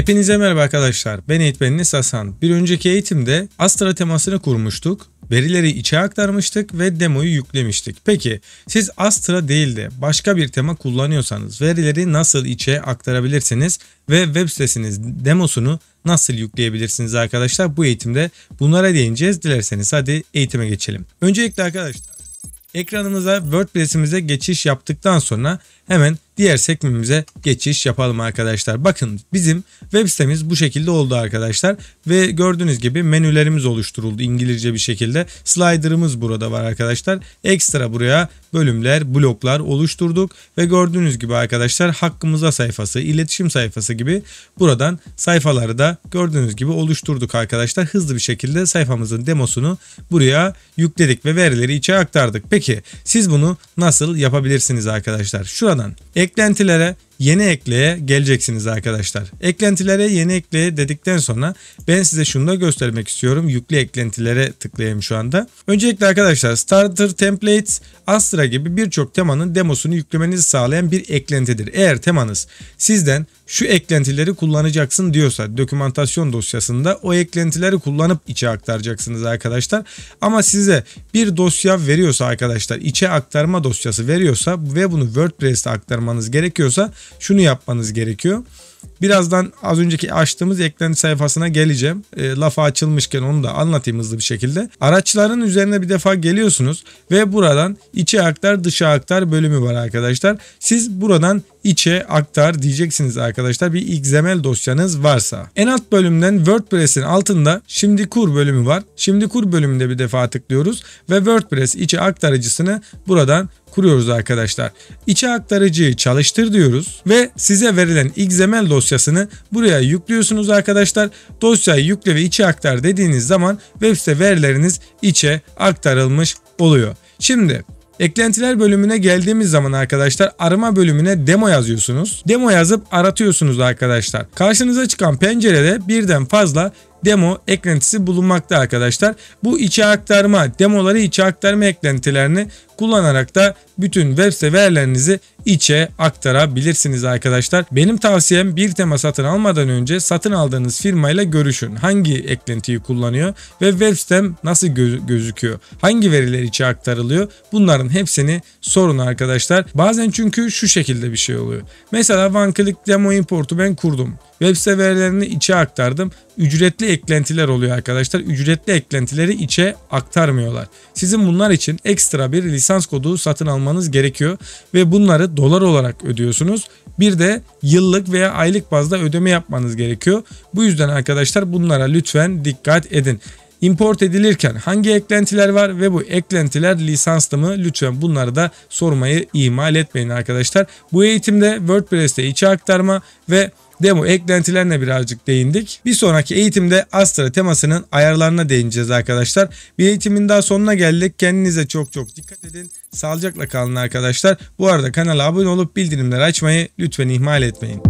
Hepinize merhaba arkadaşlar. Ben eğitmeniniz Hasan. Bir önceki eğitimde Astra temasını kurmuştuk. Verileri içe aktarmıştık ve demoyu yüklemiştik. Peki siz Astra değil de başka bir tema kullanıyorsanız verileri nasıl içe aktarabilirsiniz ve web sitesiniz demosunu nasıl yükleyebilirsiniz arkadaşlar? Bu eğitimde bunlara değineceğiz. Dilerseniz hadi eğitime geçelim. Öncelikle arkadaşlar ekranımıza WordPress'imize geçiş yaptıktan sonra hemen diğer sekmemize geçiş yapalım arkadaşlar. Bakın bizim web sitemiz bu şekilde oldu arkadaşlar ve gördüğünüz gibi menülerimiz oluşturuldu İngilizce bir şekilde. Slider'ımız burada var arkadaşlar. Ekstra buraya bölümler, bloklar oluşturduk ve gördüğünüz gibi arkadaşlar hakkımıza sayfası, iletişim sayfası gibi buradan sayfaları da gördüğünüz gibi oluşturduk arkadaşlar. Hızlı bir şekilde sayfamızın demosunu buraya yükledik ve verileri içe aktardık. Peki siz bunu nasıl yapabilirsiniz arkadaşlar? Şurada eklentilere yeni ekleye geleceksiniz arkadaşlar. Eklentilere yeni ekleye dedikten sonra ben size şunu da göstermek istiyorum. Yüklü eklentilere tıklayayım şu anda. Öncelikle arkadaşlar Starter Templates Astra gibi birçok temanın demosunu yüklemenizi sağlayan bir eklentidir. Eğer temanız sizden şu eklentileri kullanacaksın diyorsa dokümantasyon dosyasında o eklentileri kullanıp içe aktaracaksınız arkadaşlar. Ama size bir dosya veriyorsa arkadaşlar içe aktarma dosyası veriyorsa ve bunu WordPress'te aktarmanız gerekiyorsa şunu yapmanız gerekiyor. Birazdan az önceki açtığımız eklenti sayfasına geleceğim. E, lafa açılmışken onu da anlatayım hızlı bir şekilde. Araçların üzerine bir defa geliyorsunuz ve buradan içe aktar dışa aktar bölümü var arkadaşlar. Siz buradan içe aktar diyeceksiniz arkadaşlar bir XML dosyanız varsa. En alt bölümden WordPress'in altında şimdi kur bölümü var. Şimdi kur bölümünde bir defa tıklıyoruz ve WordPress içe aktarıcısını buradan kuruyoruz arkadaşlar. İçe aktarıcıyı çalıştır diyoruz ve size verilen XML dosyasını buraya yüklüyorsunuz arkadaşlar. Dosyayı yükle ve içe aktar dediğiniz zaman web site verileriniz içe aktarılmış oluyor. Şimdi Eklentiler bölümüne geldiğimiz zaman arkadaşlar arama bölümüne demo yazıyorsunuz. Demo yazıp aratıyorsunuz arkadaşlar. Karşınıza çıkan pencerede birden fazla demo eklentisi bulunmakta arkadaşlar. Bu içe aktarma, demoları içe aktarma eklentilerini kullanarak da bütün web severlerinizi içe aktarabilirsiniz arkadaşlar. Benim tavsiyem bir tema satın almadan önce satın aldığınız firmayla görüşün. Hangi eklentiyi kullanıyor ve web sitem nasıl göz gözüküyor? Hangi veriler içe aktarılıyor? Bunların hepsini sorun arkadaşlar. Bazen çünkü şu şekilde bir şey oluyor. Mesela One Demo Import'u ben kurdum. Web site içe aktardım. Ücretli eklentiler oluyor arkadaşlar. Ücretli eklentileri içe aktarmıyorlar. Sizin bunlar için ekstra bir lisans lisans kodu satın almanız gerekiyor ve bunları dolar olarak ödüyorsunuz. Bir de yıllık veya aylık bazda ödeme yapmanız gerekiyor. Bu yüzden arkadaşlar bunlara lütfen dikkat edin import edilirken hangi eklentiler var ve bu eklentiler lisanslı mı? Lütfen bunları da sormayı ihmal etmeyin arkadaşlar. Bu eğitimde WordPress'te içe aktarma ve demo eklentilerine birazcık değindik. Bir sonraki eğitimde Astra temasının ayarlarına değineceğiz arkadaşlar. Bir eğitimin daha sonuna geldik. Kendinize çok çok dikkat edin. Sağlıcakla kalın arkadaşlar. Bu arada kanala abone olup bildirimleri açmayı lütfen ihmal etmeyin.